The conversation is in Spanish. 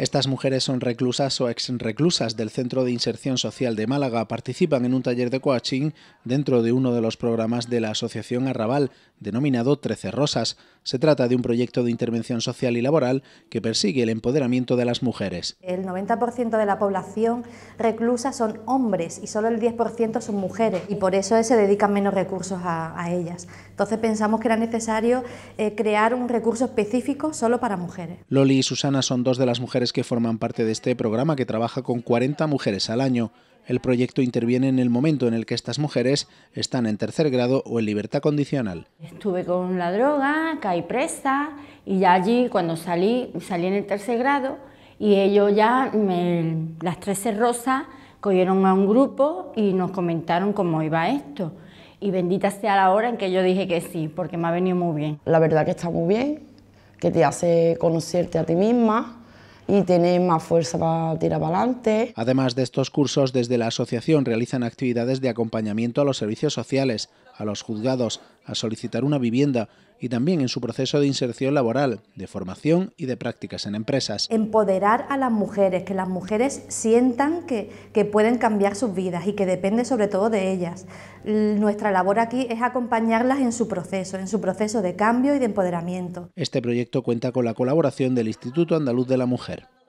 Estas mujeres son reclusas o ex reclusas del Centro de Inserción Social de Málaga. Participan en un taller de coaching dentro de uno de los programas de la Asociación Arrabal, denominado Trece Rosas. Se trata de un proyecto de intervención social y laboral que persigue el empoderamiento de las mujeres. El 90% de la población reclusa son hombres y solo el 10% son mujeres y por eso se dedican menos recursos a, ellas. Entonces pensamos que era necesario eh, crear un recurso específico solo para mujeres. Loli y Susana son dos de las mujeres que forman parte de este programa que trabaja con 40 mujeres al año. El proyecto interviene en el momento en el que estas mujeres están en tercer grado o en libertad condicional. Estuve con la droga, caí presa y ya allí cuando salí, salí en el tercer grado y ellos ya, las 13 rosas, cogieron a un grupo y nos comentaron cómo iba esto. Y bendita sea la hora en que yo dije que sí, porque me ha venido muy bien. La verdad que está muy bien, que te hace conocerte a ti misma, y tener más fuerza para tirar para adelante. Además de estos cursos, desde la asociación realizan actividades de acompañamiento a los servicios sociales, a los juzgados a solicitar una vivienda y también en su proceso de inserción laboral, de formación y de prácticas en empresas. Empoderar a las mujeres, que las mujeres sientan que, pueden cambiar sus vidas y que depende sobre todo de ellas. Nuestra labor aquí es acompañarlas en su proceso, en su proceso de cambio y de empoderamiento. Este proyecto cuenta con la colaboración del Instituto Andaluz de la Mujer.